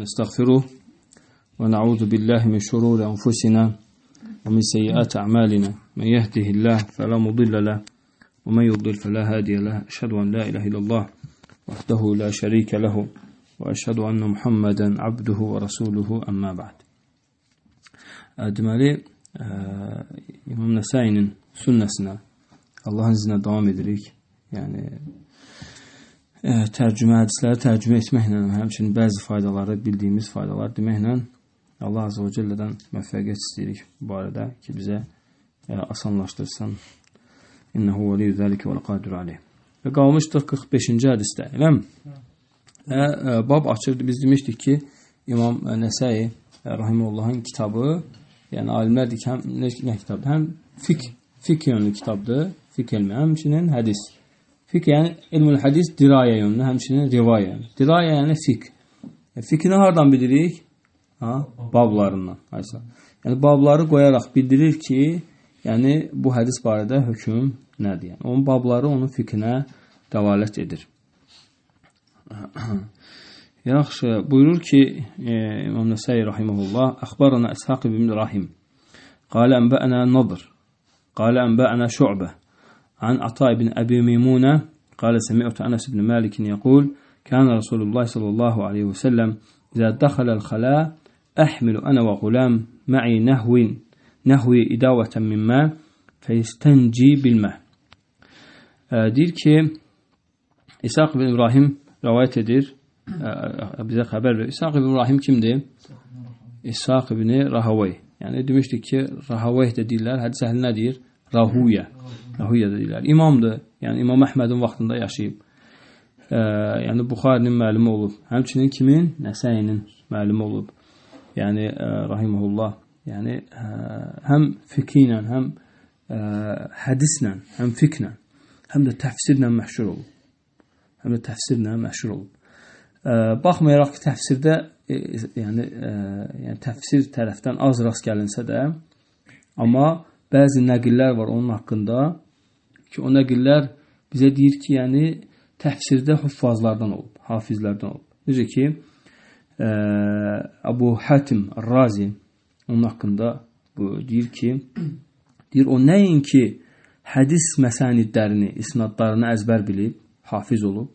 نستغفره ونعوذ بالله من شرور أنفسنا ومن سيئات أعمالنا من يهده الله فلا مضل له ومن يضلل فلا هادي له أشهد أن لا إله إلا الله وحده لا شريك له وأشهد أن محمدا عبده ورسوله أما بعد Deməli, İmam Nəsəyinin sünnəsinə الله iznilə دوام إدريك يعني tərcümə hədisləri tərcümə etməklə, həmçinin bəzi faydaları bildiyimiz faydalar deməklə Allah Azə və Cellədən müvəffəqiyyət istəyirik bu barədə ki, bizə ə, asanlaşdırsın. İnnehu veliyyu zalika vel qadir aleyh. Və qalmışdıq 45-ci hədisdə. Eləm? Və ə, bab açırdı. Biz demişdik ki, İmam Nəsəi rahimehullahın kitabı, yəni alimlər deyək həm nə, nə kitabdır? Həm fik, fik yönlü kitabdır, fik elmi, həmçinin hədis. Fiqh yəni ilmül hədis dirayə yönlü, həmçinin rivayə. Dirayə yəni fiqh. E, Fikrini hardan bilirik? Ha? Bablarından. Aysa. Yəni babları qoyaraq bildirir ki, yəni bu hədis barədə hökm nədir? Yəni onun babları onun fikrinə dəlalət edir. Yaxşı, buyurur ki, e, İmam Nəsəyi rahimehullah, "Əxbarana İshaq ibn Rahim. Qala anba'ana Nadr. Qala anba'ana Şu'bə. عن عطاء بن أبي ميمونة قال سمعت أنس بن مالك يقول كان رسول الله صلى الله عليه وسلم إذا دخل الخلاء أحمل أنا وغلام معي نهو نهوي إداوة من ماء فيستنجي بالماء آه، دير كي إساق بن إبراهيم رواية دير آه، أبي خبر إساق بن إبراهيم كم دي إساق بن رهوي يعني دمشتك كي رهوي تدير لها هذا سهل نادير رهوية Nəhiyyə deyirlər. İmamdır. Yəni İmam Əhmədin vaxtında yaşayıb. E, yəni Buxarinin müəllimi olub. Həmçinin kimin? Nəsəyinin müəllimi olub. Yəni e, rahimehullah. Yəni e, həm fiqhi ilə, həm e, hədislə, həm fiqhlə, həm də təfsirlə məşhur olub. Həm də təfsirlə məşhur olub. E, baxmayaraq ki, təfsirdə e, yəni e, yəni təfsir tərəfdən az rast gəlinsə də, amma bəzi nəqillər var onun haqqında ki, o nəqillər bizə deyir ki, yəni təhsirdə hüffazlardan olub, hafizlərdən olub. Necə ki, ə, e, Abu Hatim Razi onun haqqında bu deyir ki, deyir o nəinki hədis məsənidlərini, isnadlarını əzbər bilib, hafiz olub,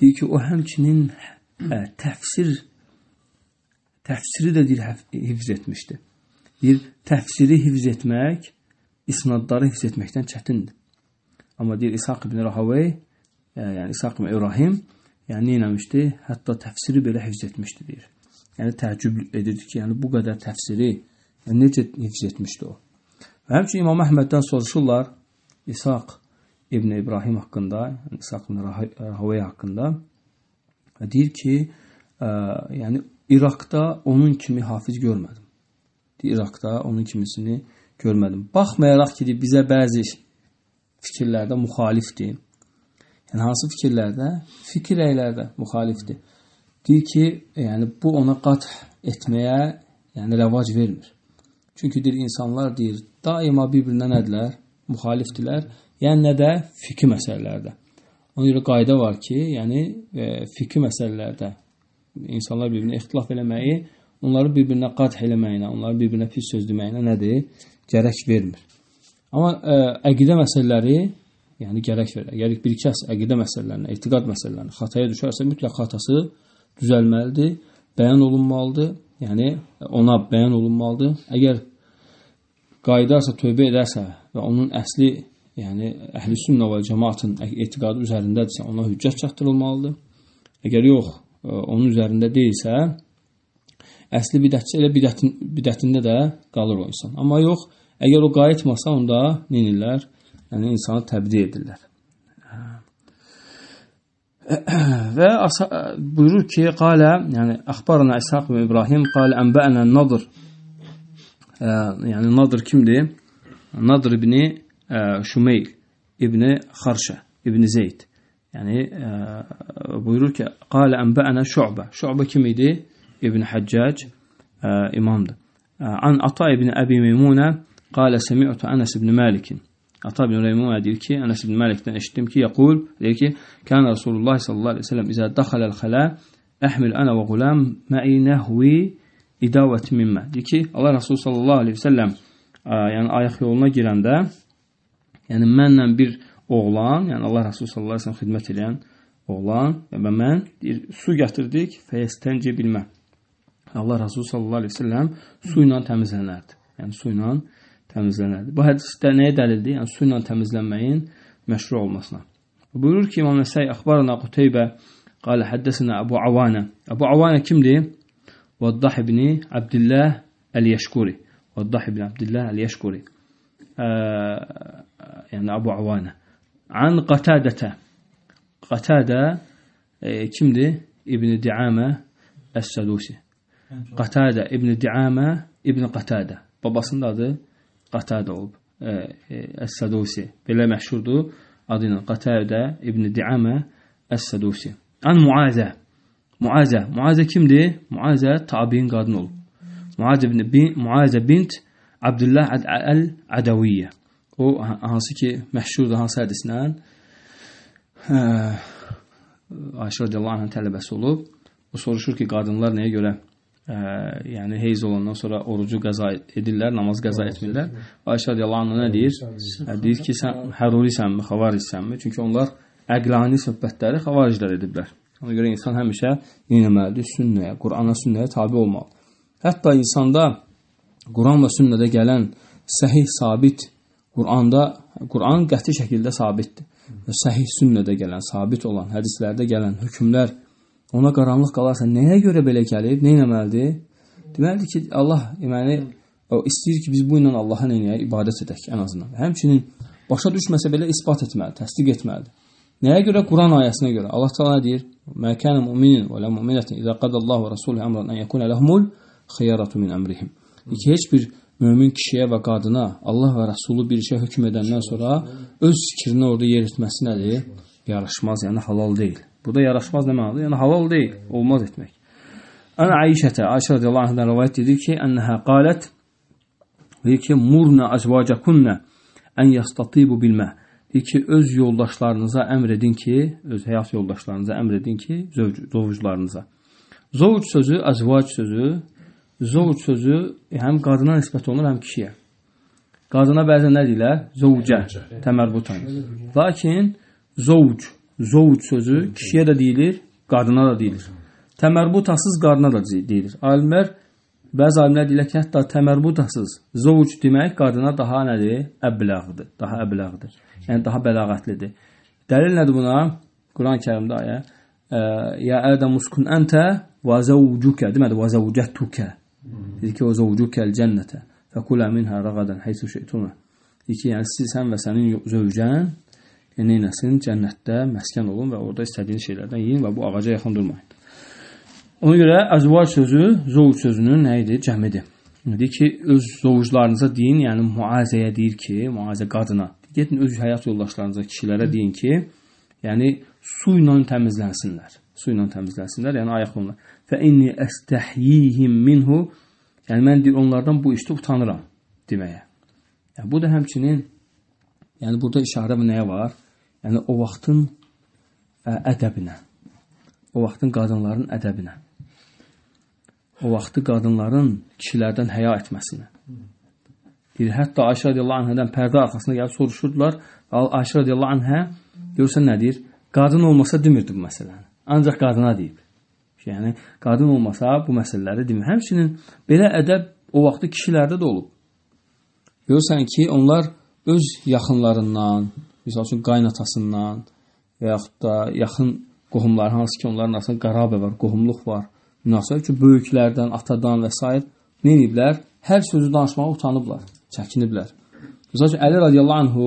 deyir ki, o həmçinin ə, e, təfsir təfsiri də deyir hifz etmişdi. Deyir, təfsiri hifz etmək isnadları hifz etməkdən çətindir. Amma deyir İshaq ibn Rahavey, e, yəni İshaq ibn İbrahim, yəni neyləmişdi? Hətta təfsiri belə hifz etmişdi deyir. Yəni təəccüb edirdi ki, yəni bu qədər təfsiri yəni, necə hifz etmişdi o. Və həmçinin İmam Əhməddən soruşurlar İshaq ibn İbrahim haqqında, yəni İshaq ibn Rahavey haqqında və deyir ki, ə, e, yəni İraqda onun kimi hafiz görmədim. Deyir, İraqda onun kimisini görmədim. Baxmayaraq ki, deyir, bizə bəzi fikirlərdə müxalifdir. Yəni hansı fikirlərdə? Fikir rəylərdə müxalifdir. Deyir ki, yəni bu ona qat etməyə, yəni rəvac vermir. Çünki deyir insanlar deyir daima bir-birinə nədilər? Müxalifdilər. Yəni nədə? Fikir məsələlərdə. Ona görə qayda var ki, yəni e, fikir məsələlərdə insanlar bir-birinə ixtilaf eləməyi, onları bir-birinə qat eləməyinə, onları bir-birinə pis söz deməyinə nədir? Gərək vermir. Amma ə, e, əqidə məsələləri, yəni gərək əgər bir kəs əqidə məsələlərinə, etiqad məsələlərinə xataya düşərsə, mütləq xatası düzəlməlidir, bəyan olunmalıdır. Yəni ona bəyan olunmalıdır. Əgər qayıdarsa, tövbə edərsə və onun əsli, yəni əhlüsünnə və cemaatın etiqadı üzərindədirsə, ona hüccət çatdırılmalıdır. Əgər yox, ə, e, onun üzərində deyilsə, əsli bidətçi elə bidətin bidətində də qalır o insan. Amma yox, Əgər o qayıtmasa, onda neyirlər? Yəni, insanı təbdi edirlər. Və buyurur ki, qalə, yəni, əxbarına İshaq və İbrahim, qalə, ənbəənə nadır. Ə, e, yəni, nadır kimdir? Nadır ibni ə, e, Şümeyl, ibni Xarşə, ibni Zeyd. Yəni, ə, e, buyurur ki, qalə, ənbəənə şübə. Şübə kim idi? İbni Həccac ə, imamdır. An Ata ibn Əbi Meymunə Qalə səmi'tu Ənəs ibn Məlikin. Ata ibn Rəymuna deyir ki, Ənəs ibn Məlikdən eşitdim ki, yəqul, deyir ki, kən Rasulullah sallallahu aleyhi ve sellem izə daxələl xələ, əhmil ənə və qulam mə'i nəhvi idavət mimmə. Deyir ki, Allah Rasul sallallahu aleyhi ve sellem yəni ayaq yoluna girəndə, yəni mənlə bir oğlan, yəni Allah Rasul sallallahu aleyhi ve sellem xidmət edən oğlan və mən deyir, su gətirdik, fəyəstənci bilmə. Allah Rasul sallallahu aleyhi ve sellem su ilə təmizlənərdi. Yəni su ilə təmizlənərdi təmizlənərdi. Bu hədisdə nəyə dəlildir? Yəni su ilə təmizlənməyin məşru olmasına. Buyurur ki, İmam Nəsəy axbarına Quteybə qala həddəsinə Əbu Avana. Əbu Avana kimdir? Vaddah ibn Abdullah el-Yəşkuri. Vaddah ibn Abdullah el-Yəşkuri. Yəni Əbu Avana. An Qatadətə. Qatadə e, kimdir? İbn Diamə Əs-Sədusi. Qatadə İbn Diamə İbn Qatadə. Babasının adı Qatad olub. E, Əs-Sadusi. E, Belə məşhurdur adı ilə Qatadə İbn Diamə Əs-Sadusi. An Muazə. Muazə. Muazə kimdir? Muazə təbiin qadın olub. Muazə ibn bin Muazə bint Abdullah el-Adaviyyə. O hansı ki məşhurdur hansı hədislə? Hə, Ayşə rədiyallahu anha tələbəsi olub. O soruşur ki, qadınlar nəyə görə ə, yəni heyz olandan sonra orucu qəza edirlər, namaz qəza etmirlər. Ayşə rəziyallahu anha nə deyir? Ə, deyir ki, sən həruriysənmi, xavarisənmi? Çünki onlar əqlani söhbətləri xavariclər ediblər. Ona görə insan həmişə nə etməlidir? Sünnəyə, Qurana, sünnəyə tabe olmalı. Hətta insanda Quran və sünnədə gələn səhih sabit Quranda Quran qəti şəkildə sabitdir. Və səhih sünnədə gələn, sabit olan hədislərdə gələn hökmlər Ona qaranlıq qalarsa, nəyə görə belə gəlib, nə etməlidir? Deməlidir ki, Allah deməli yəni, o istəyir ki, biz bu ilə Allaha nə edək, ibadət edək ən azından. Həmçinin başa düşməsə belə isbat etməli, təsdiq etməlidir. Nəyə görə? Quran ayəsinə görə. Allah Taala deyir: "Mə kana mu'minin və la mu'minatin izə qadallahu və rasuluhu əmran an yakuna lahumul xiyaratu min əmrihim." ki, heç bir mömin kişiyə və qadına Allah və Rəsulu bir işə hökm edəndən sonra öz fikrinə orada yer etməsi nədir? Yaraşmaz, yəni halal deyil. Burada yaraşmaz nə mənadır? Yəni halal deyil, olmaz etmək. Ən Ayşətə, Ayşə radiyallahu anhdan rivayət edir ki, ənəhə qalət deyir ki, murna azvacakunna ən yastatibu bilmə. Deyir ki, öz yoldaşlarınıza əmr edin ki, öz həyat yoldaşlarınıza əmr edin ki, zövc, zovucularınıza. Zovuc sözü, azvac sözü, zovuc sözü həm qadına nisbət olunur, həm kişiyə. Qadına bəzən nə deyirlər? Zovcə, təmərbutan. Lakin zovuc Zovc sözü kişiyə də deyilir, qadına da deyilir. Təmərbutasız qadına da deyilir. Alimlər, bəzi alimlər deyilər ki, hətta təmərbutasız zovc demək qadına daha nədir? Əbləğdir, daha əbləğdir. Yəni, daha bəlağətlidir. Dəlil nədir buna? Quran-ı kərimdə ayə. E, ya ədəmus kun əntə və zəvcükə, demədi, və zəvcətükə. Dedi ki, o zəvcükəl cənnətə. Fəkulə minhə rəqadən heysu şeytumə. Deyir ki, yəni siz həm və sənin zövcən yəni neyləsin? Cənnətdə məskən olun və orada istədiyiniz şeylərdən yeyin və bu ağaca yaxın durmayın. Ona görə əzvac sözü zovc sözünün nə idi? Cəmidir. Yəni deyir ki, öz zovclarınıza deyin, yəni müazəyə deyir ki, müazə qadına. Gedin öz həyat yoldaşlarınıza, kişilərə deyin ki, yəni su ilə təmizlənsinlər. Su ilə təmizlənsinlər, yəni ayaq olunlar. Fə inni əstəhyihim minhu. Yəni mən deyir onlardan bu işdə utanıram deməyə. Yəni bu da həmçinin Yəni burada işarə nəyə var? Yəni o vaxtın ədəbinə. O vaxtın qadınların ədəbinə. O vaxtı qadınların kişilərdən həya etməsinə. Deyir, hətta Ayşə radiyallahu anhədən pərdə arxasında gəlib soruşurdular. Ayşə radiyallahu anhə görsən nə deyir? Qadın olmasa demirdi bu məsələni. Ancaq qadına deyib. Yəni qadın olmasa bu məsələləri demir. Həmçinin belə ədəb o vaxtı kişilərdə də olub. Görürsən ki, onlar öz yaxınlarından, misal üçün qaynatasından və yaxud da yaxın qohumlar, hansı ki onların arasında qarabə var, qohumluq var, münasibət ki, böyüklərdən, atadan və s. nə ediblər? Hər sözü danışmağa utanıblar, çəkiniblər. Misal üçün, Əli radiyallahu anhu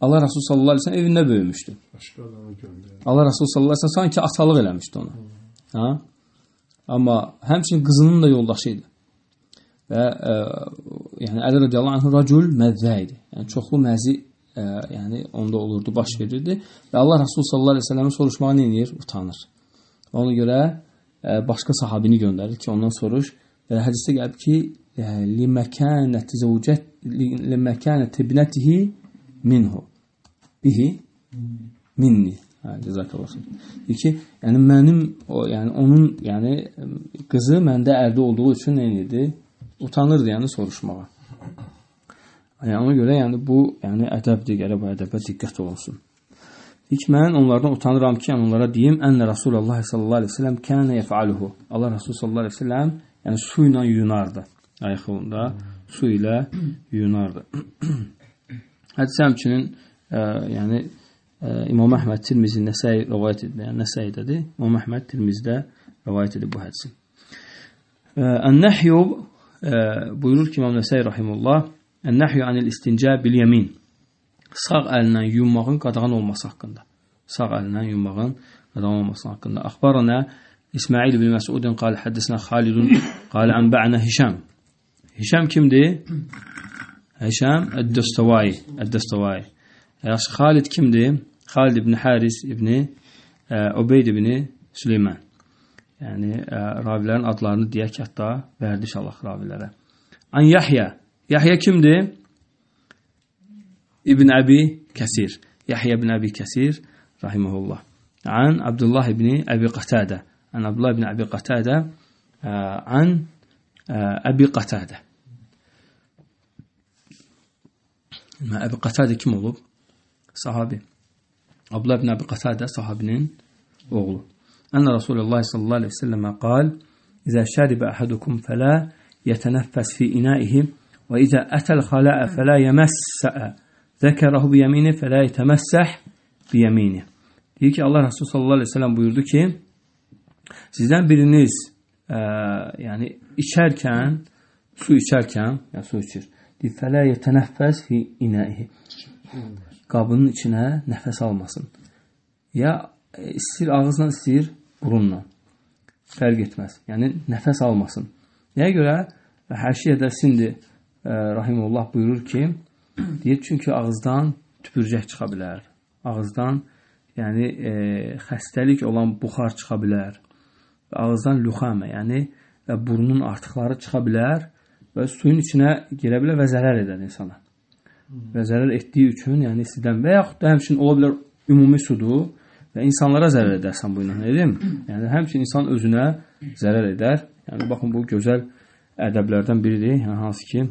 Allah Rasulü sallallahu aleyhi ve evində böyümüşdü. Allah Rasulü sallallahu aleyhi ve sanki atalıq eləmişdi ona. Ha? Amma həmçinin qızının da yoldaşı idi. Və e, yəni Əli radiyallahu anhu racul məzzə idi. Yəni çoxlu məzi ə, e, yəni onda olurdu, baş verirdi və Allah Rasul sallallahu əleyhi və səlləmə soruşmağa nə edir? Utanır. Ona görə ə, e, başqa sahabini göndərir ki, ondan soruş. Və hədisdə gəlib ki, e, liməkənəti zəvcət liməkənəti ibnətihi minhu bihi minni. Hə, cəzakallah. Deyir ki, yəni mənim o, yəni onun, yəni qızı məndə ərdə olduğu üçün nə idi? Utanırdı yəni soruşmağa. Yəni ona görə yəni bu yəni ədəbdir, gələ bu ədəbə diqqət olunsun. İlk mən onlardan utanıram ki, yəni onlara deyim, ən Rasulullah sallallahu əleyhi və səlləm kənə yəfəluhu. Allah Rasul sallallahu əleyhi və səlləm yəni su ilə yuyunardı. Ayxolunda su ilə yuyunardı. Hədisə həmçinin ə, e, yəni ə, e, İmam Əhməd Tirmizi Nəsəi rivayət edir. Yəni Nəsəidədir. İmam Əhməd Tirmizidə rivayət edib bu hədisi. E, Ən-Nəhyu buyurur ki, İmam Nəsəi rahimehullah Ən-nəhyu anil istinca bil yemin. Sağ əllə yummağın qadağan olması haqqında. Sağ əllə yummağın qadağan olması haqqında. Axbarana İsmail ibn Məsudun qal hədisnə Xalidun qal anba'na Hişam. Hişam kimdir? Hişam Ed-Dəstəvai. Ed-Dəstəvai. Yaxşı Xalid kimdir? Xalid ibn Haris ibn Ubeyd ibn Süleyman. Yəni ə, ravilərin adlarını deyək hətta bərdiş Allah ravilərə. An Yahya Yahya kimdi? İbn Abi Kesir. Yahya ibn Abi Kesir rahimehullah. An Abdullah ibn Abi Qatada. An Abdullah ibn Abi Qatada. An Abi Qatada. Ma Abi Qatada kim olub? Sahabi. Abdullah ibn Abi Qatada sahabinin oğlu. Anna Rasulullah sallallahu aleyhi ve sellem قال: "İza şariba ahadukum fela yeteneffes fi inaihi" وإذا أتى الخلاء فلا يمسأ zəkərəhu bi yemini fələ yetəməssəh bi yemini. Deyir ki, Allah Resulü sallallahu aleyhi ve sellem buyurdu ki, sizdən biriniz ə, e, yəni içərkən, su içərkən, yəni su içir. Deyir, fələ yetənəfəs fi inəyi. Qabının içinə nəfəs almasın. Ya e, istir ağızla, istir burunla. Fərq etməz. Yəni nəfəs almasın. Nəyə görə? Və hər şey edəsindir rahimullah buyurur ki, deyir çünki ağızdan tüpürcək çıxa bilər. Ağızdan yəni e, xəstəlik olan buxar çıxa bilər. Və ağızdan lüxamə, yəni və burnun artıqları çıxa bilər və suyun içinə girə bilər və zərər edər insana. Və zərər etdiyi üçün, yəni istidən və yaxud da həmçinin ola bilər ümumi sudur və insanlara zərər edərsən bu ilə, edin? Yəni həmçinin insan özünə zərər edər. Yəni baxın bu gözəl ədəblərdən biridir, yəni hansı ki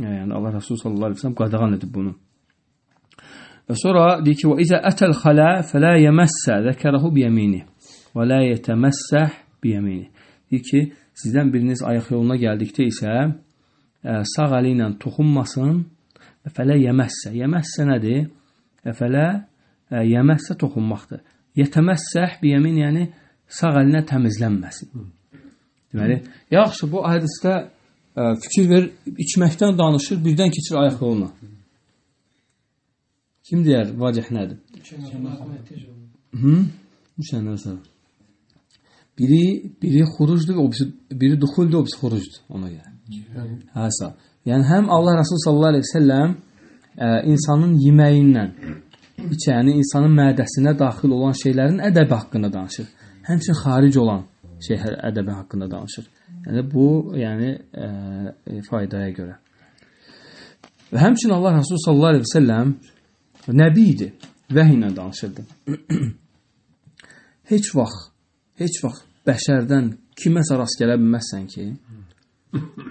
Hə, yəni Allah Rəsulü sallallahu əleyhi və səlləm qadağan edib bunu. Və sonra deyir ki: "Və izə ətəl xala fələ yemassa zəkərahu biyemini və la yetemassah biyemini." Deyir ki, sizdən biriniz ayaq yoluna gəldikdə isə ə, e, sağ əli ilə toxunmasın və fələ yemassa. Yemassa nədir? E, fələ e, yemassa toxunmaqdır. Yetemassah biyemin yəni sağ əlinə təmizlənməsin. Deməli, yaxşı bu hədisdə fikir ver, içməkdən danışır, birdən keçir ayaq yoluna. Kim deyər vacih nədir? Hı? Müşənlər sağ. Biri, biri xurucdur, obisi, biri duxuldur, obisi xurucdur ona görə. Hə, sağ. Yəni, həm Allah Rasulü sallallahu aleyhi ve selləm ə, insanın yeməyindən, içəyini, insanın mədəsinə daxil olan şeylərin ədəbi haqqında danışır. Həmçin xaric olan şey ədəbi haqqında danışır. Yəni bu, yəni ə, e, e, faydaya görə. Və həmçinin Allah Rasulü sallallahu əleyhi və səlləm nəbi idi, vəhy ilə danışırdı. heç vaxt, heç vaxt bəşərdən kiməsə rast gələ bilməzsən ki,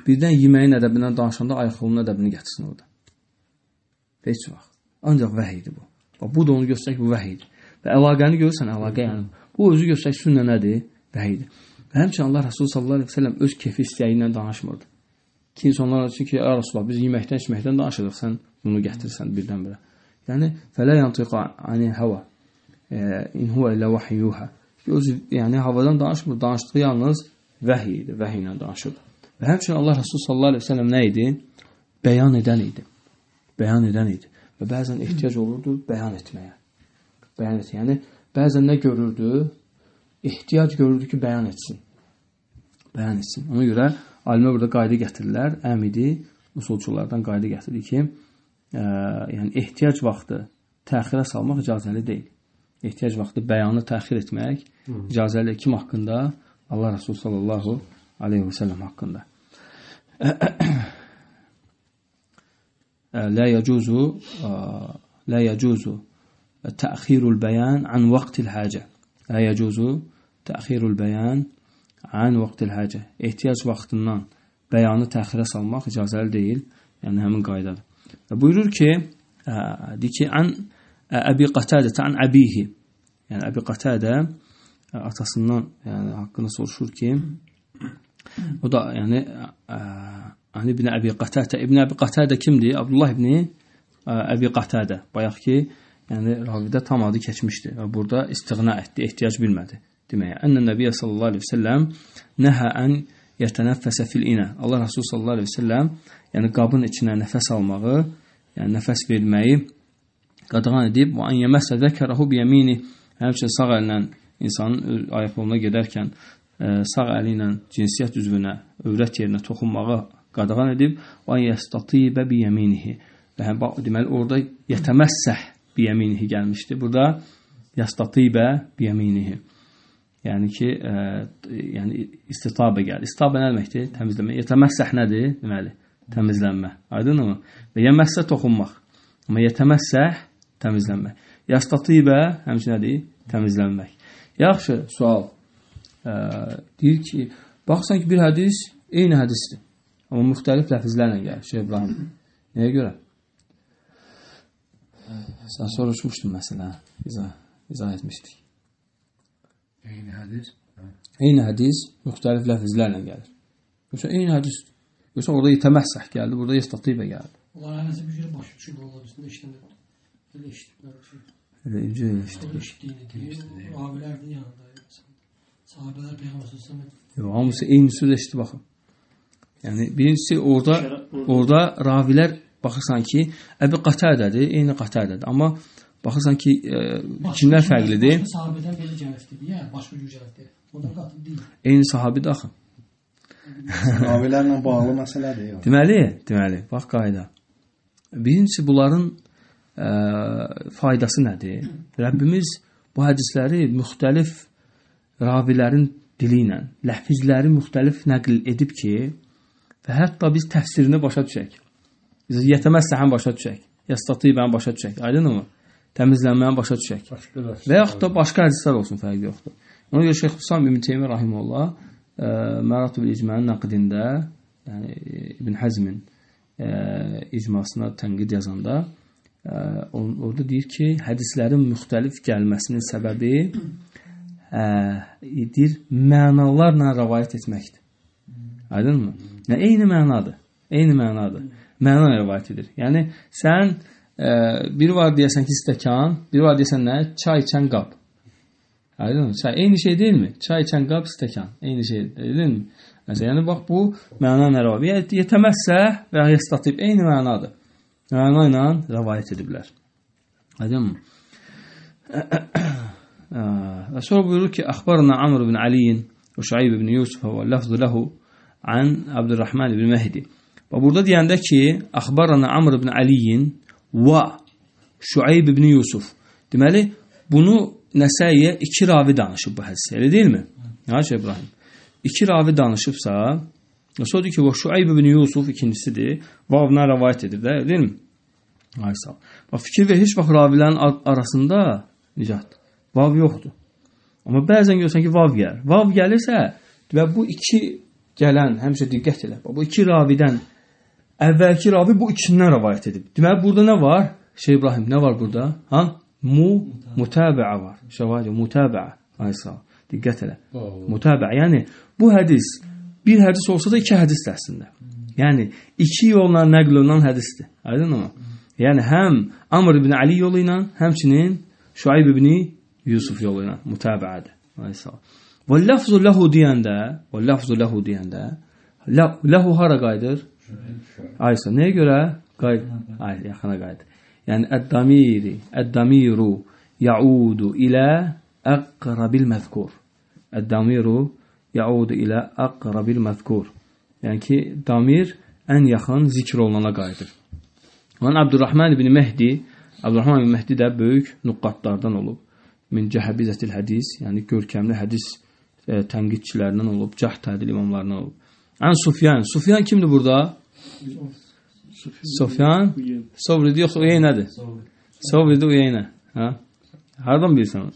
birdən yeməyin ədəbindən danışanda ayxolunun ədəbini gətirsin orada. Heç vaxt. Ancaq vəhy idi bu. Bu da onu göstərir ki, bu vəhy idi. Və əlaqəni görürsən, əlaqə yəni. Bu özü göstərir ki, sünnə nədir? dəhidir. Və həmçinin Allah Rasulü sallallahu əleyhi və səlləm öz kefi istəyi ilə danışmırdı. Ki insanlar üçün ki, "Ya Rasulullah, biz yeməkdən, içməkdən danışırıq, sən bunu gətirsən birdən-birə." Yəni fələ yantiqa ani hava. E, in huwa illa vahyuha. Öz yəni havadan danışmır, danışdığı yalnız vəhiy idi, vəhiy ilə danışırdı. Və həmçinin Allah Rasulü sallallahu əleyhi və səlləm nə idi? Bəyan edən idi. Bəyan edən idi. Və bəzən ehtiyac olurdu bəyan etməyə. Bəyan etməyə. Yəni bəzən nə görürdü? ehtiyac görürdü ki, bəyan etsin. Bəyan etsin. Ona görə alimə burada qayda gətirirlər. Əm idi, usulçulardan qayda gətirir ki, ə, e, yəni ehtiyac vaxtı təxirə salmaq icazəli deyil. Ehtiyac vaxtı bəyanı təxir etmək icazəli kim haqqında? Allah Rasulü sallallahu aleyhi və səlləm haqqında. لا يجوز لا يجوز تأخير البيان عن وقت الحاجة لا يجوز Təxirul bəyan ən vaxtil həcə. Ehtiyac vaxtından bəyanı təxirə salmaq icazəli deyil. Yəni həmin qaydadır. Və buyurur ki, deyir ki, ən Əbi Qatadə tən əbihi. Yəni Əbi Qatadə atasından yəni haqqını soruşur ki, o da yəni Ani ibn Əbi Qatadə ibn Əbi Qatadə kimdir? Abdullah ibn Əbi Qatadə. Bayaq ki, yəni ravidə tam adı keçmişdi və burada istiğna etdi, ehtiyac bilmədi deməyə. Ənnə Nəbiyyə sallallahu aleyhi və səlləm nəhə ən yətənəffəsə fil inə. Allah Rasulü sallallahu aleyhi və səlləm yəni qabın içinə nəfəs almağı, yəni nəfəs verməyi qadağan edib. Və ən yəməsə zəkərəhu biyəmini. Həmçin sağ əllə insanın ayaqoluna gedərkən sağ əli ilə cinsiyyət üzvünə, övrət yerinə toxunmağı qadağan edib. Və ən yəstatibə biyəminihi. Və həm, deməli, orada yətəməssəh biyəminihi gəlmişdi. Burada yəstatibə biyəminihi. Yəni ki, ə, e, yəni istitabə gəlir. İstitabə nə deməkdir? Təmizləmə. Yetəməssəh nədir? Deməli, təmizlənmə. Aydınmı? Və yəməssə toxunmaq. Amma yetəməssəh təmizlənmək. Yastatibə həmçinin nədir? Təmizlənmək. Yaxşı, sual. Ə, e, deyir ki, baxsan ki, bir hədis eyni hədisdir. Amma müxtəlif ləfizlərlə gəlir. Şeyh İbrahim. Nəyə görə? Sən soruşmuşdun məsələni. İzah, izah etmişdik. Eyni hədis? Hə. Eyni hədis müxtəlif ləfizlərlə gəlir. Yoxsa eyni hədis, yoxsa orada yetəməhsəh gəldi, burada yestatibə gəldi. Onlar hərəsi bir cür başa düşüb onlar üstündə işləmir. Elə işitmir. Elə incə elə işitmir. Elə işitdiyini deyir, abilərinin yanında. Sahabələr Peyğəmbər s.ə.v. Yox, hamısı eyni sözə işitdi baxın. Yəni, birincisi orada, orada ravilər baxırsan ki, Əbi Qatədədir, eyni Qatədədir. Amma baxırsan ki, e, kimdən fərqlidir? Başqa sahabədən belə gəlifdir, deyə, başqa cür gəlifdir. Ondan qatı deyil. Eyni sahabi də axı. Sahabilərlə bağlı məsələdir. Deməli, deməli, bax qayda. Birincisi bunların ə, e, faydası nədir? Rəbbimiz bu hədisləri müxtəlif ravilərin dili ilə, ləfizləri müxtəlif nəql edib ki, və hətta biz təfsirini başa düşək. Biz yetəməzsə həm başa düşək, yastatıyı bən başa düşək. Aydınmı? təmizlənməni başa düşək. Və yaxud da başqa hədislər olsun, fərqi yoxdur. Ona görə Şeyx Hüsam İbn Teymi Rahimullah e, Məratib İcmənin nəqdində, yəni e, İbn Həzmin ə, e, icmasına tənqid yazanda ə, orada deyir ki, hədislərin müxtəlif gəlməsinin səbəbi ə, deyir mənalarla rivayet etməkdir. Aydınmı? Yəni eyni mənadır. Eyni mənadır. Məna rivayet edir. Yəni sən biri var deyəsən ki, stəkan, biri var deyəsən nə? Çay içən qab. Aydınmı? Çay eyni şey deyilmi? Çay içən qab, stəkan. Eyni şey deyilmi? Məsələn, yəni bax bu məna nə rəvi? Yetəməzsə və ya statib eyni mənadır. Məna ilə rəvayət ediblər. Aydınmı? Və sonra buyurur ki, əxbarna Amr ibn Aliyin və Şüayb ibn Yusuf və ləfzu ləhu an Abdurrahman ibn Mehdi. Və burada deyəndə ki, əxbarna Amr ibn Aliyin və Şüeyb ibn Yusuf. Deməli, bunu Nəsəyə iki ravi danışıb bu hədisi, elə deyilmi? Yaxşı şey, İbrahim. İki ravi danışıbsa, Sonra ki, Şüeyb ibn Yusuf ikincisidir. Vavna rəvayət edir də, deyilmi? Ay sağ. Bax, fikir ver, heç vaxt ravilərin arasında nicat, vav yoxdur. Amma bəzən görsən ki, vav gəlir. Vav gəlirsə və bu iki gələn, həmişə diqqət elə, bu iki ravidən Əvvəlki ravi bu ikisindən rəvayət edib. Deməli burada nə var? Şeyh İbrahim nə var burada? Ha? Mu mutaba'a var. Şəvahi mutaba'a. Aysa. Diqqət elə. Mutaba'a. Yəni bu hədis bir hədis olsa da iki hədisdir əslində. Yəni iki yolla nəql olunan hədisdir. Aydınmı? Yəni həm Amr ibn Ali yolu ilə, həmçinin Şuayb ibn Yusuf yolu ilə mutabaadır. Aysa. Və lafzu lehu deyəndə, və lafzu lehu deyəndə, lehu hara qayıdır? Aysa nəyə görə? Qay ay yaxına qayıt. Yəni əd-damiri, əd-damiru yaudu ilə əqrabil məzkur. Əd-damiru yaudu ilə əqrabil məzkur. Yəni ki, damir ən yaxın zikr olunana qayıdır. Onun Abdurrahman ibn Mehdi, Abdurrahman ibn Mehdi də böyük nüqqatlardan olub. Min cəhəbizətil hədis, yəni görkəmli hədis e, tənqidçilərindən olub, cəh tədil imamlarından olub. An Sufyan. Sufyan kimdir burada? Sufyan. Sovri diyor Uyeyne'dir. Sovri diyor Uyeyne. Ha? Hardan bilirsən?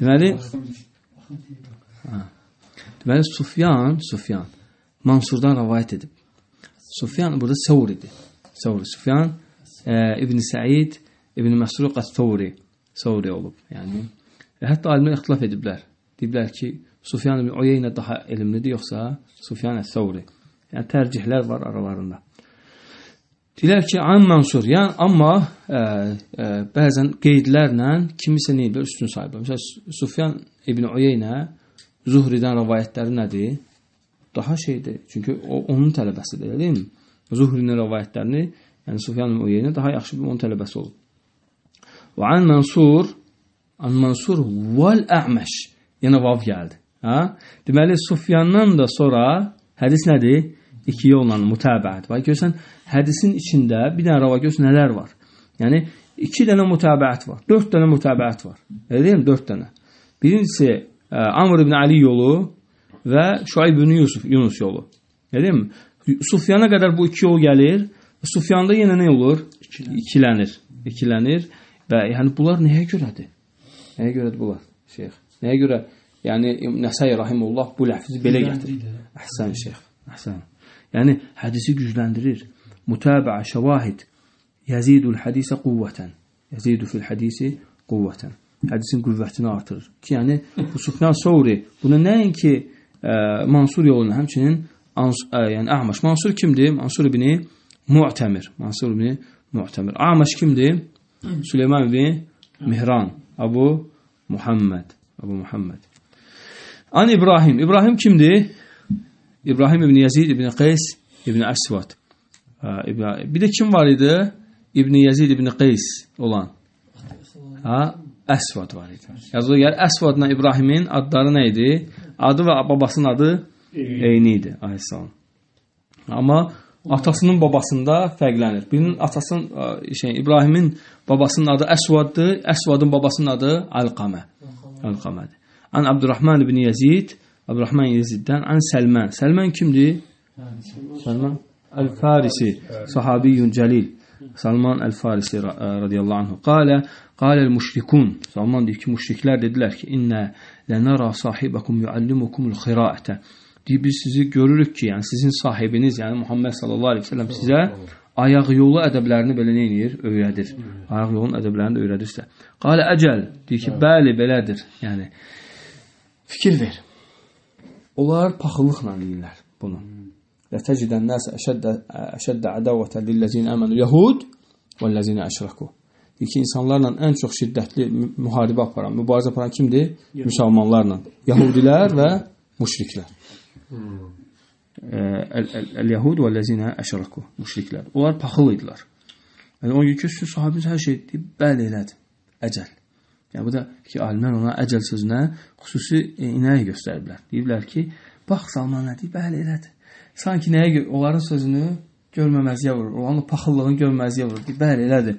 Deməli, ha. deməli Sufyan, Sufyan Mansurdan rəvayət edib. Sufyan burada Sevridir. Sevri, Sufyan e, İbn Said, İbn Məsruq Sevri, Sevri olub. Yəni, və e, hətta alimlər ixtilaf ediblər. Deyiblər ki, Sufyan ibn Uyeynə daha elmlidir yoxsa Sufyan əs-Səvri? Yəni tərcihlər var aralarında. Dilər ki, an mansur, yəni amma ə, e, ə, e, bəzən qeydlərlə kimisə nə edir, üstün sayılır. Məsələn, Sufyan ibn Uyeynə Zuhridən rivayətləri nədir? Daha şeydir. Çünki o onun tələbəsidir, elə deyilmi? Zuhrinin rivayətlərini, yəni Sufyan ibn Uyeynə daha yaxşı bir onun tələbəsi olub. Və an Mansur, an Mansur vel A'maş. Yəni vav gəldi. Hə? Deməli, Sufyandan da sonra hədis nədir? İki yolla mütabəət var. Görsən, hədisin içində bir dənə rava göz nələr var? Yəni, iki dənə mütabəət var. Dörd dənə mütabəət var. Elə deyim, dörd dənə. Birincisi, ə, e, Amr ibn Ali yolu və Şuayb ibn Yusuf, Yunus yolu. Elə deyim, Sufyana qədər bu iki yol gəlir. Sufyanda yenə nə olur? İkilənir. İkilənir. İkilənir. Və yəni, bunlar nəyə görədir? Nəyə görədir bunlar, şeyx? Nəyə görə? Yəni Nəsəy rahimehullah bu ləfzi belə gətirir. Əhsən şeyx, əhsən. Yəni hədisi gücləndirir. Mutaba'a şavahid yazidul hadisə quvvətən. Yazidu fil hadisi quvvətən. Hədisin qüvvətini artırır. Ki, yəni bu Sufyan Savri bunu nəinki ə, e, Mansur yolunu, həmçinin Ans ə, e, yəni Ahmaş Mansur kimdir? Mansur ibn Mu'tamir. Mansur ibn Mu'tamir. Ahmaş kimdir? Süleyman ibn Mihran, Abu Muhammed, Abu Muhammed. An İbrahim. İbrahim kimdir? İbrahim ibn Yazid ibn Qays ibn Aswad. Bir də kim var idi? İbn Yazid ibn Qays olan. Ha? Əsvad var idi. Yazılı gəlir, Əsvadla İbrahimin adları nə idi? Adı və babasının adı eyni idi, aleyhissalam. Amma atasının babasında fərqlənir. Birinin atasının, e, şey, İbrahimin babasının adı Əsvaddır, Əsvadın babasının adı Əlqamə. Əlqamədir. An Abdurrahman ibn Yazid, Abdurrahman Yaziddən, an Səlmən. Səlmən kimdir? Səlmən Əl-Farisi, sahabiyyun cəlil. Salman Əl-Farisi radiyallahu anhu. Qalə, qaləl müşrikun. Salman deyir ki, müşriklər dedilər ki, innə lənəra sahibəkum yuallimukumul xiraətə. Deyir, biz sizi görürük ki, yəni sizin sahibiniz, yəni Muhammed sallallahu aleyhi ve sellem sizə ayaq yolu ədəblərini belə neyir? Öyrədir. Ayaq yolun ədəblərini öyrədirsə. Qalə əcəl. Deyir ki, bəli, belədir. Yəni, Fikir ver. Onlar paxıllıqla deyirlər bunu. Hmm. Və təcidən nəs əşəddə əşəddə ədavətə lillezina amanu yahud vellezina əşraku. İki insanlarla ən çox şiddətli müharibə aparan, mübarizə aparan kimdir? Müsəlmanlarla. Yahudilər və müşriklər. El-Yahud hmm. və ləzinə əşraku, müşriklər. Onlar paxıl idilər. Yəni, o yükü sahabimiz hər şey deyib, bəli elədi. Əcəl. Yəni bu da ki, alimlər ona əcəl sözünə xüsusi e, inayət göstəriblər. Deyiblər ki, bax Salman nə deyir? Bəli, elədir. Sanki nəyə görə onların sözünü görməməzliyə vurur. Onların paxıllığını görməməzliyə vurur. Deyir, bəli, elədir.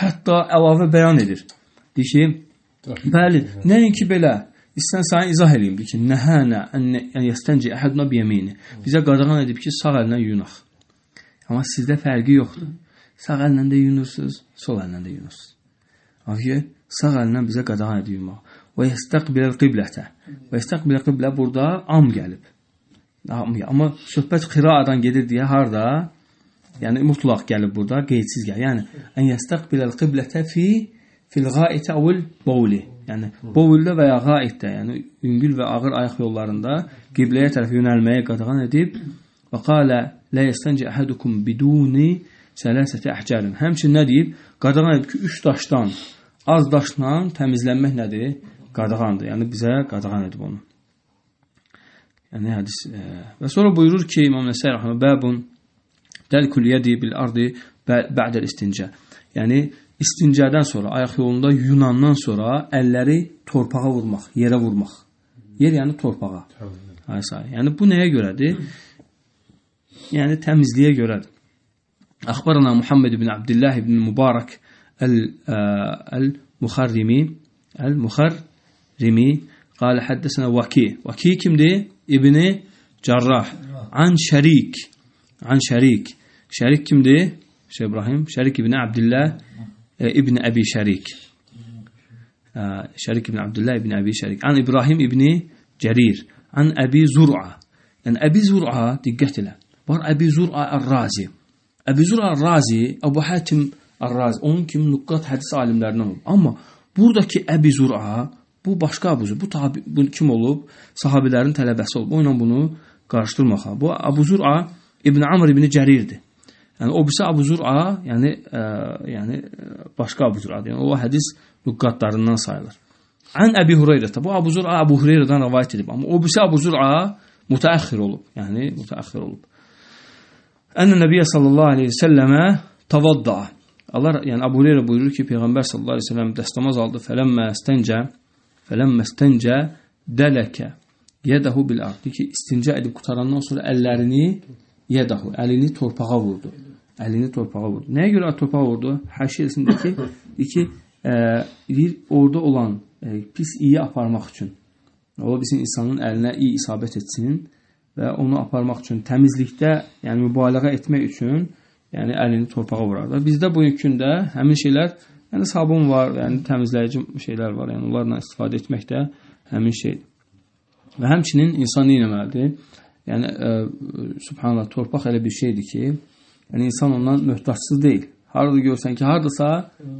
Hətta əlavə bəyan edir. Deyir ki, bəli, nəinki belə İstən sənə izah eləyim ki, nəhənə ən yəstənci əhədna biyəmini. Bizə qadağan edib ki, sağ əllə yunaq. Amma sizdə fərqi yoxdur. Sağ əllə də yunursunuz, sol əllə də yunursunuz. Amma ki, sağ əlinə bizə qadağan edir yumaq. Və yəstəqbiləl qiblətə. Və yəstəqbilə qiblə burada am gəlib. Am, amma söhbət qiraadan gedir deyə harda? Yəni mutlaq gəlib burada, qeydsiz gəlir. Yəni ən yəstəqbiləl qiblətə fi fil qaitə avul bovli. Yəni bovuldə və ya qaitdə, yəni yüngül və ağır ayaq yollarında qibləyə tərəf yönəlməyə qadağan edib və qala la yastanci ahadukum biduni salasati ahcarin. Həmçinin nə deyib? Qadağan edib ki, 3 daşdan Az daşla təmizlənmək nədir? Qadağandır. Yəni bizə qadağan edib onu. Yəni hədis. E, və sonra buyurur ki, İmam Nəsəi rəhmə bəbun dəlkül yedi bil ardı ba'dəl istincə. Yəni istincədən sonra, ayaq yolunda yunandan sonra əlləri torpağa vurmaq, yerə vurmaq. Yer yəni torpağa. Aysa. Yəni bu nəyə görədir? Yəni təmizliyə görədir. Əxbarana Muhammed ibn Abdullah ibn Mübarək المخرمي آه، المخرمي قال حدثنا وكي وكي كم دي ابن جراح عن شريك عن شريك شريك كم دي شيخ إبراهيم شريك بن عبد الله آه، ابن أبي شريك آه، شريك بن عبد الله ابن أبي شريك عن إبراهيم ابن جرير عن أبي زرعة ان أبي زرعة دقت له بار أبي زرعة الرازي أبي زرعة الرازي أبو حاتم Ar-Razi, onun kimi nüqqat hədis alimlərindən olub. Amma buradakı Əbi Zura, bu başqa Əbu Zur, bu, tabi, bu kim olub? Sahabilərin tələbəsi olub. O ilə bunu qarışdırmaq. Bu Əbu Zura İbn Amr ibn Cərirdir. Yəni o birisi Əbu Zura, yəni ə, e, yəni başqa Əbu Zuradır. Yəni o hədis nüqqatlarından sayılır. Ən Əbi Hüreyrədə. Bu Əbu Zura Əbu Hüreyrədən rivayet edib. Amma o birisi Əbu Zura mütəəxxir olub. Yəni mütəəxxir olub. Ən Nəbiyə sallallahu əleyhi və səlləmə tavadda. Allah yəni Əbu Hüreyrə buyurur ki, Peyğəmbər sallallahu əleyhi və səlləm dəstəmaz aldı. Fələmmə istəncə, fələmmə istəncə dələkə yadahu bil ardı ki, istincə edib qutarandan sonra əllərini yadahu, əlini torpağa vurdu. Əlini torpağa vurdu. Nəyə görə torpağa vurdu? Həşirəsindəki iki e, deyir, orada olan e, pis iyi aparmaq üçün. Ola bilsin insanın əlinə iyi isabət etsin və onu aparmaq üçün təmizlikdə, yəni mübaliğə etmək üçün yəni əlini torpağa vurar da. Bizdə bugünkü gündə həmin şeylər, yəni sabun var, yəni təmizləyici şeylər var, yəni onlarla istifadə etmək də həmin şeydir. Və həmçinin insan nə etməlidir? Yəni ə, e, subhanallah torpaq elə bir şeydir ki, yəni insan ondan möhtacsız deyil. Harda görsən ki, hardasa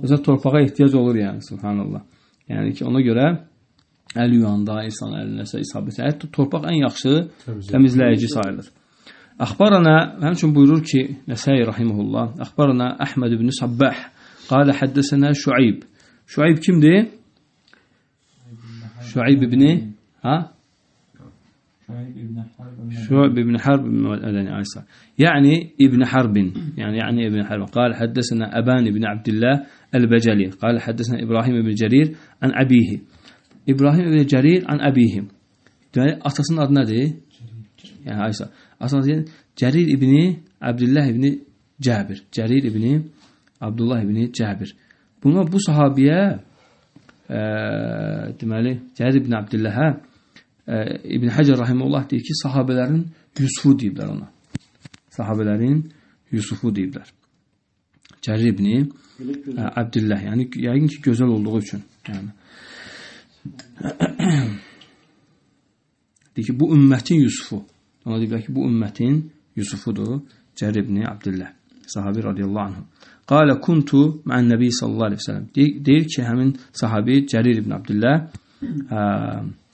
özə torpağa ehtiyac olur yəni subhanallah. Yəni ki, ona görə əl yuyanda insan əlinə isə isabət. Hətta torpaq ən yaxşı təmizləyici sayılır. أخبرنا همشن كي نسائي رحمه الله أخبرنا أحمد بن صباح قال حدثنا شعيب شعيب كم دي شعيب بن ها شعيب بن حرب بن أيسر آه، يعني ابن حرب يعني يعني ابن حرب قال حدثنا أبان بن عبد الله البجلي قال حدثنا إبراهيم بن جرير عن أبيه إبراهيم بن جرير عن أبيه أتصنع نادي yəni Ayşə. Asan deyən Cərir ibni Əbdullah ibni Cəbir. Cərir ibni Abdullah ibni Cəbir. Buna bu sahabiyə ə, e, deməli Cərir ibn Əbdullahə e, İbn Həcər rahimehullah deyir ki, sahabələrin Yusufu deyiblər ona. Sahabələrin Yusufu deyiblər. Cərir ibni ə, e, Əbdullah, yəni yəqin ki, gözəl olduğu üçün. Yəni deyir ki, bu ümmətin Yusufu. Ona deyirlər ki, bu ümmətin Yusufudur, Cər ibn Abdullah, sahabi radiyallahu anhu. Qala kuntu ma'an nabi sallallahu əleyhi və səlləm. Deyir ki, həmin sahabi Cərir ibn Abdullah, e,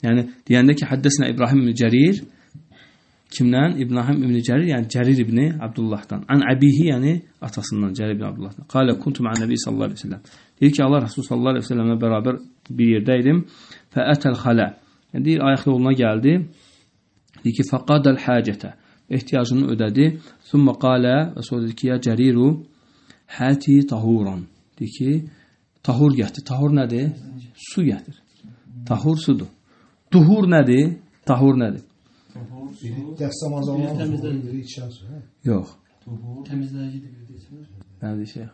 yəni deyəndə ki, həddəsnə İbrahim ibn Cərir kimdən? İbrahim ibn Cərir, yəni Cərir ibn Abdullahdan. An abihi, yəni atasından Cərir ibn Abdullahdan. Qala kuntu ma'an nabi sallallahu əleyhi və səlləm. Deyir ki, Allah Rasulü sallallahu əleyhi və səlləmlə bərabər bir yerdə idim. Fa'atal khala. Yəni deyir, ayaq yoluna gəldi. Dedi ki fakadel hacete. İhtiyacını ödedi. Thumma kale Resul dedi ki ya ceriru hati tahuran. Dedi ki tahur getir. Tahur nedir? Su getir. Tahur sudur. Duhur nedir? Tahur nedir? Tahur su. Dəst Yok. temizləyir içən su. Yox. Tuhur temizləyicidir deyirsiniz. Nədir şey?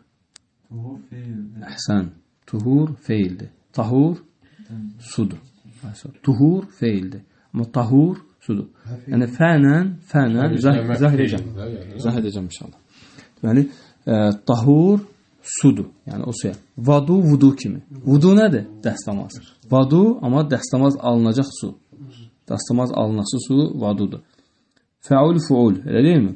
Tuhur feildir. Əhsən. Tuhur feildir. Tahur sudur. Tuhur feildir. Ama tahur sudur. Yəni fənlə, fənlə zəh zəh edəcəm. Zəh edəcəm inşallah. Deməli, yəni, ə, e, tahur sudur. Yəni o suya. Vadu vudu kimi. Vudu nədir? Dəstəmaz. Vadu amma dəstəmaz alınacaq su. Dəstəmaz alınacaq su vadudur. Fəul fuul, elə deyilmi?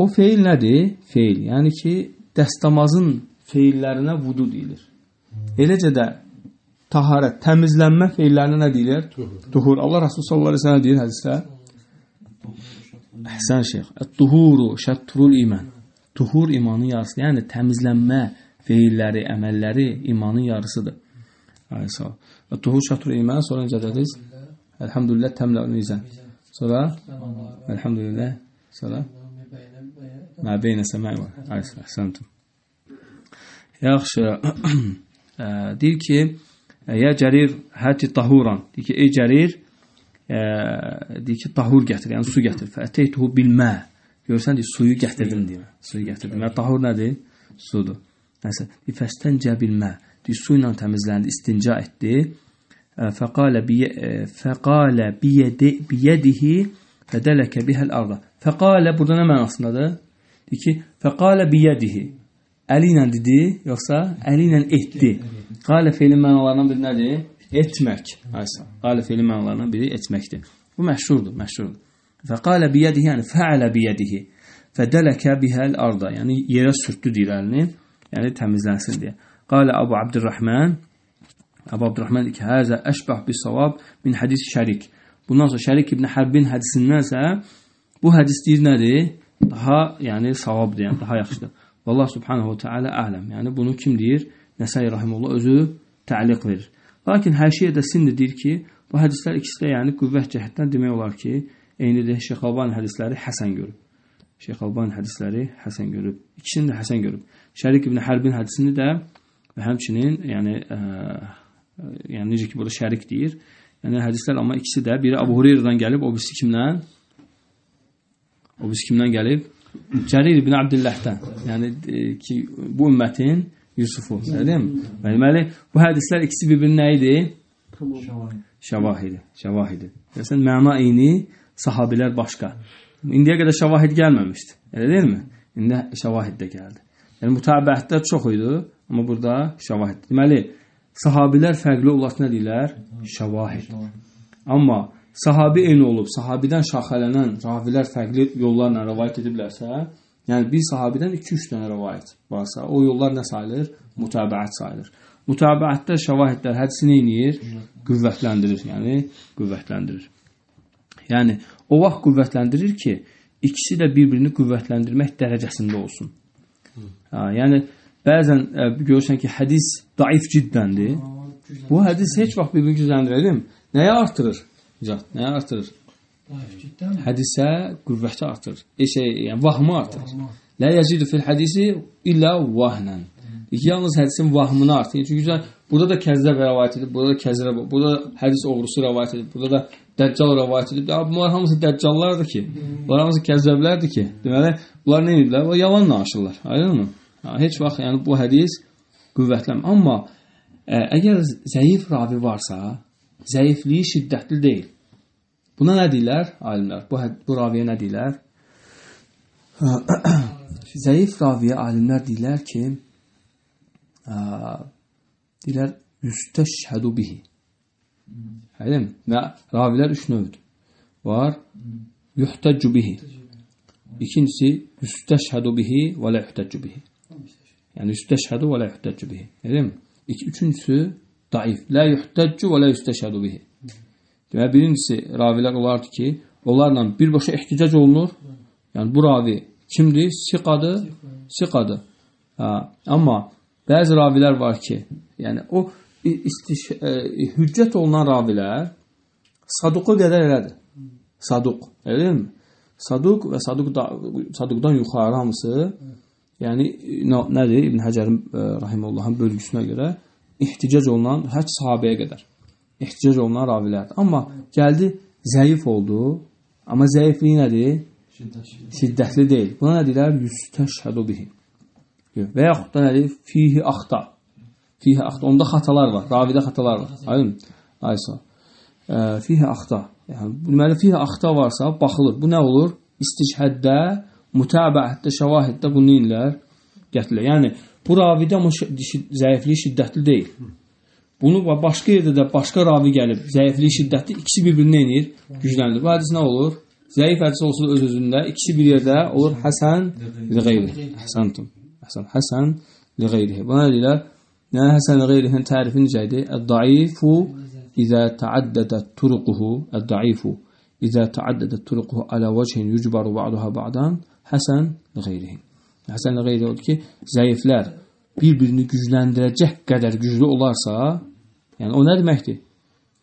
O feil nədir? Feil. Yəni ki, dəstəmazın feillərinə vudu deyilir. Eləcə də taharət, təmizlənmə feillərinə nə deyirlər? Tuhur. Allah Rasulü sallallahu əleyhi və səlləm deyir hədisdə. Əhsən şeyx. Tuhuru şətrul iman. Tuhur imanın yarısı, yəni təmizlənmə feilləri, əməlləri imanın yarısıdır. Aysa. Tuhur şətrul iman sonra necə dediniz? Elhamdülillah təmləul mizan. Sonra elhamdülillah. Sonra Mə beynə səmai və. Aysa. Əhsəntum. Yaxşı. Deyir ki, Ya Cərir həti tahuran. Deyir ki, ey Cərir, e, deyir ki, tahur gətir, yəni su gətir. Fəteytuhu bilmə. Görsən, deyir, suyu gətirdim deyir. Suyu gətirdim. Yəni tahur nədir? Sudur. Nəsə, fəstəncə bilmə. Deyir, su ilə təmizləndi, istinca etdi. E, fəqalə biyə e, fəqalə biyədi biyədihi fədələkə bihəl arda. Fəqalə burada nə mənasındadır? Deyir ki, fəqalə biyədihi. Əli ilə dedi, yoxsa əli ilə etdi. Qalə feilin mənalarından biri nədir? Etmək. Aysa. Qalə feilin mənalarından biri etməkdir. Bu məşhurdur, məşhurdur. Fəqalə biyədihi, yəni fəalə biyədihi. Fədələkə bihəl arda, yəni yerə sürtdü deyir əlini, yəni təmizlənsin deyə. Qalə Abu Abdurrahman, Abu Abdurrahman ki, həzə əşbəh bi savab min hədis şərik. Bundan sonra Şərik ibn Həbbin hədisindənsə bu hədis deyir nədir? Daha yəni savabdır, yəni daha yaxşıdır. Və Allah subhanahu ta'ala aləm. Yəni bunu kim deyir? Nəsai rahimullah özü təliq verir. Lakin hər şeyə də sindir deyir ki, bu hədislər ikisi də yəni qüvvət cəhətdən demək olar ki, eynidir Şeyx Alban hədisləri Həsən görüb. Şeyx Alban hədisləri Həsən görüb. İkisini də Həsən görüb. Şərik ibn Hərbin hədisini də və həmçinin yəni ə, yəni necə ki burada şərik deyir. Yəni hədislər amma ikisi də biri Əbu Hüreyrədən gəlib, o birisi kimdən? O birisi kimdən gəlib? Cərir ibn Abdillahdan, yəni e, ki, bu ümmətin Yusufu, eləmi? Deməli, bu hədislər ikisi bir-birinə idi. Şəvahidi, şəvahidi. Desən məna eyni, sahabilər başqa. İndiyə qədər şəvahid gəlməmişdi. Elə deyilmi? İndi şəvahid də gəldi. Yəni mütabəətlər çox idi, amma burada şəvahid. Deməli, sahabilər fərqli olaraq nə deyirlər? Şəvahid. Amma sahabi eyni olub, sahabidən şaxələnən ravilər fərqli yollarla rəvayət ediblərsə, yəni bir sahabidən 2-3 dənə rəvayət varsa, o yollar nə sayılır? Mütabəət sayılır. Mütabəətdə şəvahidlər hədisi neyinir? Qüvvətləndirir, yəni qüvvətləndirir. Yəni, o vaxt qüvvətləndirir ki, ikisi də bir-birini qüvvətləndirmək dərəcəsində olsun. Ha, yəni, bəzən ə, e, görürsən ki, hədis daif ciddəndir. Bu hədis heç vaxt bir-birini gücləndirəlim, nəyə artırır? zat nə artır? Hədisə qüvvəti artır. E, şey, yəni vahmı artır. Lə yəcidu fil hədisi illə vahnən. Yalnız hədisin vahmını artır. Çünki burada da kəzzəb rəvayət edib, burada da kəzzəb, burada da hədis oğrusu rəvayət edib, burada da Dəccal rəvayət edib. Bunlar hamısı dəccallardır ki. Bunlar hamısı kəzzəblərdir ki. Deməli, bunlar nə ediblər? Bunlar yalan danışırlar. Aydınmı? Heç vaxt yəni bu hədis qüvvətlənmir. Amma ə, e, əgər zəif ravi varsa, zəifliyi şiddətli deyil. Buna nə deyirlər alimlər? Bu, bu raviyə nə deyirlər? Zəif raviyə alimlər deyirlər ki, ə, deyirlər müstəşhədu bihi. Həlim? Və ravilər üç növdür. Var, yuhtəccü bihi. İkincisi, müstəşhədu bihi və lə yuhtəccü bihi. Yəni, müstəşhədu və lə yuhtəccü bihi. Həlim? Üçüncüsü, daif. Lə yuhtəccü və lə yüstəşədu bihi. Deməli, birincisi ravilər olardı ki, onlarla birbaşa ehticac olunur. Yəni, bu ravi kimdir? Siqadır. Siqadır. Hə, amma bəzi ravilər var ki, yəni o istiş, ə, e, hüccət olunan ravilər saduqu qədər elədir. Saduq, elə deyilmi? Saduq və saduq da, saduqdan yuxarı hamısı, yəni nə, nədir İbn Həcərin e, rahimehullahın bölgüsünə görə ehticac olunan hətta sahabəyə qədər ehticac olunan ravilərdir. Amma gəldi zəif oldu. Amma zəifliyi nədir? Şiddətli deyil. Buna nə deyirlər? Yüstəşhədu bihi. Və yaxud da nədir? Fihi axta. Fihi axta. Onda xatalar var. Ravidə xatalar var. Aydın? Aysa. E, fihi axta. Yəni, deməli, fihi axta varsa baxılır. Bu nə olur? İstişhəddə, mütəbəətdə, şəvahiddə bunu inlər gətirir. Yəni, Bu ravidə amma zəifliyi şiddətli deyil. Bunu başqa yerdə də başqa ravi gəlib, zəifliyi şiddətli, ikisi bir-birini eləyir, gücləndir. Bu hədis nə olur? Zəif hədis olsun öz-özündə, ikisi bir yerdə olur Həsən li qeyri. Həsəntum. Həsən, Həsən li qeyri. Buna deyirlər, nə Həsən li qeyrinin tərifi necə idi? Əd-daifu izə təaddədə turuquhu, əd-daifu izə təaddədə turuquhu alə vəçhin yücbaru ba'duha ba'dan Həsən li qeyrihin. Həsənlə qeyd oldu ki, zəiflər bir-birini gücləndirəcək qədər güclü olarsa, yəni o nə deməkdir?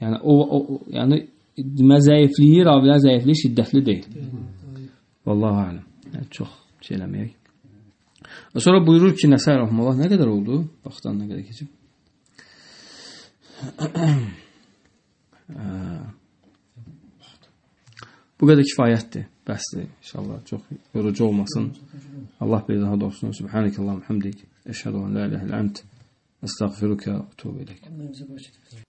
Yəni o, o yəni demə zəifliyi, ravilər zəifliyi şiddətli deyil. Vallahu aləm. Yəni, çox şey eləməyək. Sonra buyurur ki, Nəsər rəhməhullah nə qədər oldu? Vaxtdan nə qədər keçib? Bu qədər kifayətdir bəsdir inşallah. Çox yorucu olmasın. Allah beynahad olsun. Subhanak Allahumma hamdik. Əşhədu an la ilaha illa ənt. Estağfiruka və etub ileyk.